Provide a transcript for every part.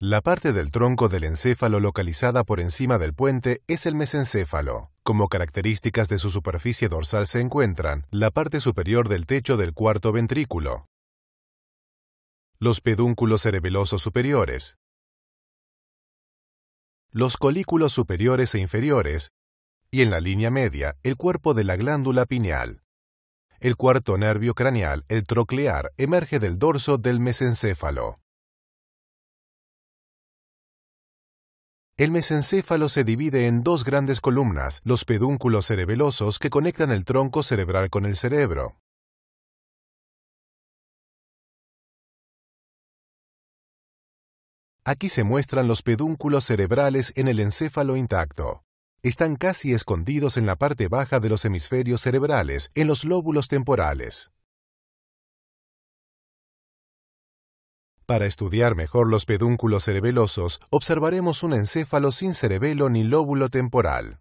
La parte del tronco del encéfalo localizada por encima del puente es el mesencéfalo. Como características de su superficie dorsal se encuentran la parte superior del techo del cuarto ventrículo, los pedúnculos cerebelosos superiores, los colículos superiores e inferiores, y en la línea media el cuerpo de la glándula pineal. El cuarto nervio craneal, el troclear, emerge del dorso del mesencéfalo. El mesencéfalo se divide en dos grandes columnas, los pedúnculos cerebelosos que conectan el tronco cerebral con el cerebro. Aquí se muestran los pedúnculos cerebrales en el encéfalo intacto. Están casi escondidos en la parte baja de los hemisferios cerebrales, en los lóbulos temporales. Para estudiar mejor los pedúnculos cerebelosos, observaremos un encéfalo sin cerebelo ni lóbulo temporal.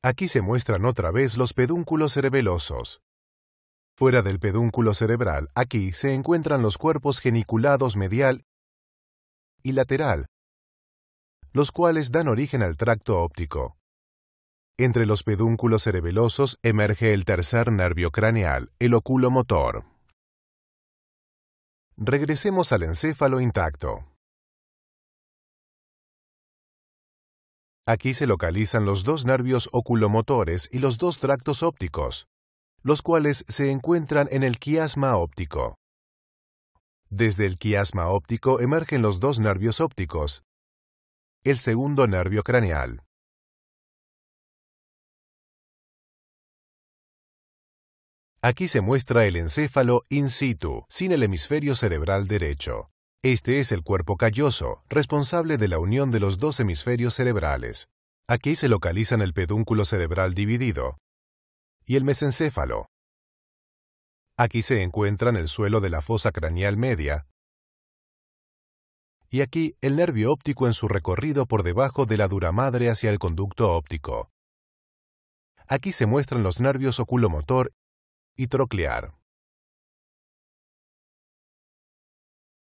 Aquí se muestran otra vez los pedúnculos cerebelosos. Fuera del pedúnculo cerebral, aquí se encuentran los cuerpos geniculados medial y lateral, los cuales dan origen al tracto óptico. Entre los pedúnculos cerebelosos emerge el tercer nervio craneal, el oculomotor. Regresemos al encéfalo intacto. Aquí se localizan los dos nervios oculomotores y los dos tractos ópticos, los cuales se encuentran en el quiasma óptico. Desde el quiasma óptico emergen los dos nervios ópticos, el segundo nervio craneal. Aquí se muestra el encéfalo in situ, sin el hemisferio cerebral derecho. Este es el cuerpo calloso, responsable de la unión de los dos hemisferios cerebrales. Aquí se localizan el pedúnculo cerebral dividido y el mesencéfalo. Aquí se encuentran el suelo de la fosa craneal media y aquí el nervio óptico en su recorrido por debajo de la dura madre hacia el conducto óptico. Aquí se muestran los nervios oculomotor y troclear.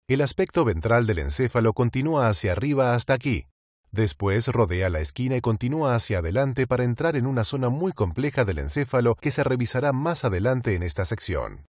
El aspecto ventral del encéfalo continúa hacia arriba hasta aquí. Después rodea la esquina y continúa hacia adelante para entrar en una zona muy compleja del encéfalo que se revisará más adelante en esta sección.